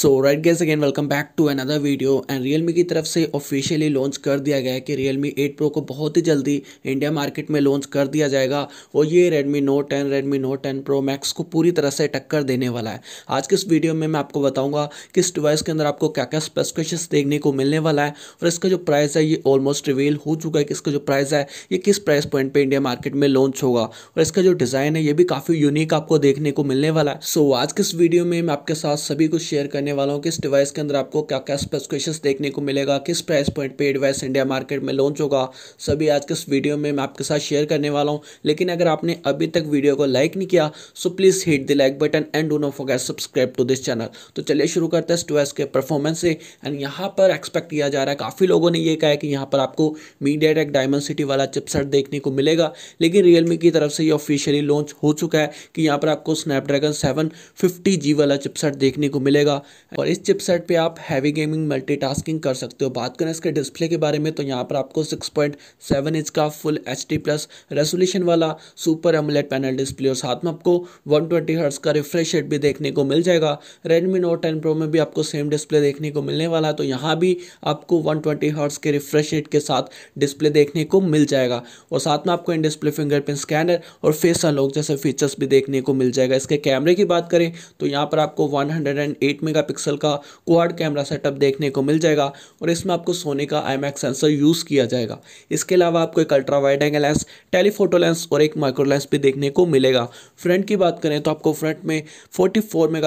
so right guess again welcome back to another video and मी की तरफ से ऑफिशियली लॉन्च कर दिया गया है कि मी एट प्रो को बहुत ही जल्दी इंडिया मार्केट में लॉन्च कर दिया जाएगा और ये Redmi Note ten Redmi Note ten Pro Max को पूरी तरह से टक्कर देने वाला है आज के इस वीडियो में मैं आपको बताऊंगा कि इस डिवाइस के अंदर आपको क्या क्या स्पेसिफिकेशन देखने को मिलने वाला है और इसका जो प्राइस है ये ऑलमोस्ट रिवील हो चुका है कि इसका जो प्राइस है ये किस प्राइस पॉइंट पर इंडिया मार्केट में लॉन्च होगा और इसका जो डिज़ाइन है ये भी काफ़ी यूनिक आपको देखने को मिलने वाला है सो आज के इस वीडियो में मैं आपके साथ सभी को शेयर कर रहने वाला हूँ किस डिवाइस के अंदर आपको क्या क्या स्पेसिफिकेशंस देखने को मिलेगा किस प्राइस पॉइंट पे डिवाइस इंडिया मार्केट में लॉन्च होगा सभी आज के इस वीडियो में मैं आपके साथ शेयर करने वाला हूँ लेकिन अगर आपने अभी तक वीडियो को लाइक नहीं किया so please hit the like button and do not forget subscribe to this channel तो चलिए शुरू करते हैं इस डिवाइस के परफॉर्मेंस से एंड यहाँ पर एक्सपेक्ट किया जा रहा है काफ़ी लोगों ने यह कहा है कि यहाँ पर आपको मीडिया टेक डायमंड सिटी वाला चिपसेट देखने को मिलेगा लेकिन रियलमी की तरफ से ये ऑफिशियली लॉन्च हो चुका है कि यहाँ पर आपको स्नैपड्रैगन सेवन फिफ्टी जी वाला चिपसेट देखने को मिलेगा और इस चिपसेट पे आप हैवी गेमिंग मल्टीटास्किंग कर सकते हो बात करें इसके डिस्प्ले के बारे में तो यहाँ पर आपको 6.7 इंच का फुल एच प्लस रेजोल्यूशन वाला सुपर एमुलेट पैनल डिस्प्ले और साथ में आपको 120 ट्वेंटी का रिफ्रेश रेट भी देखने को मिल जाएगा रेडमी नोट टेन प्रो में भी आपको सेम डिस्प्ले देखने को मिलने वाला है तो यहाँ भी आपको वन ट्वेंटी हर्ट्स के रिफ्रेश रेट के साथ डिस्प्ले देखने को मिल जाएगा और साथ में आपको इन डिस्प्ले फिंगरप्रिंट स्कैनर और फेस अनलॉक जैसे फीचर्स भी देखने को मिल जाएगा इसके कैमरे की बात करें तो यहाँ पर आपको one hundred and eight mega megapixel का क्वाड कैमरा सेटअप देखने को मिल जाएगा और इसमें आपको सोने का आई सेंसर यूज़ किया जाएगा इसके अलावा आपको एक ultra wide angle lens telephoto lens और एक माइक्रो लेंस भी देखने को मिलेगा फ्रंट की बात करें तो आपको फ्रंट में फोर्टी फोर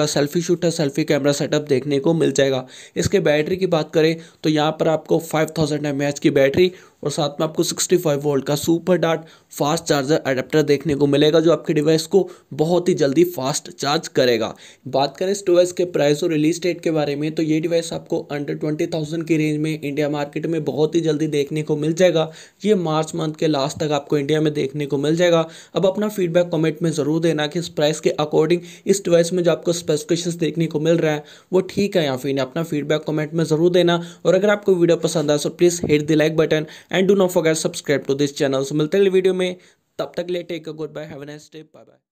का selfie shooter selfie camera setup देखने को मिल जाएगा इसके बैटरी की बात करें तो यहाँ पर आपको फाइव थाउजेंड की बैटरी और साथ में आपको 65 वोल्ट का super dart fast charger adapter देखने को मिलेगा जो आपके डिवाइस को बहुत ही जल्दी फास्ट चार्ज करेगा बात करें इस डिवाइस के प्राइस और रिलीज डेट के बारे में तो ये डिवाइस आपको अंडर ट्वेंटी थाउजेंड की रेंज में इंडिया मार्केट में बहुत ही जल्दी देखने को मिल जाएगा ये मार्च मंथ के लास्ट तक आपको इंडिया में देखने को मिल जाएगा अब अपना फीडबैक कमेंट में ज़रूर देना कि इस प्राइस के अकॉर्डिंग इस डिवाइस में जो आपको स्पेसिफिकेशन देखने को मिल रहा है वो ठीक है या फिर अपना फीडबैक कमेंट में ज़रूर देना और अगर आपको वीडियो पसंद आए तो please hit the like button and do not forget subscribe to this channel so मिलते हैं वीडियो में तब तक ले take a good bye have a nice bye bye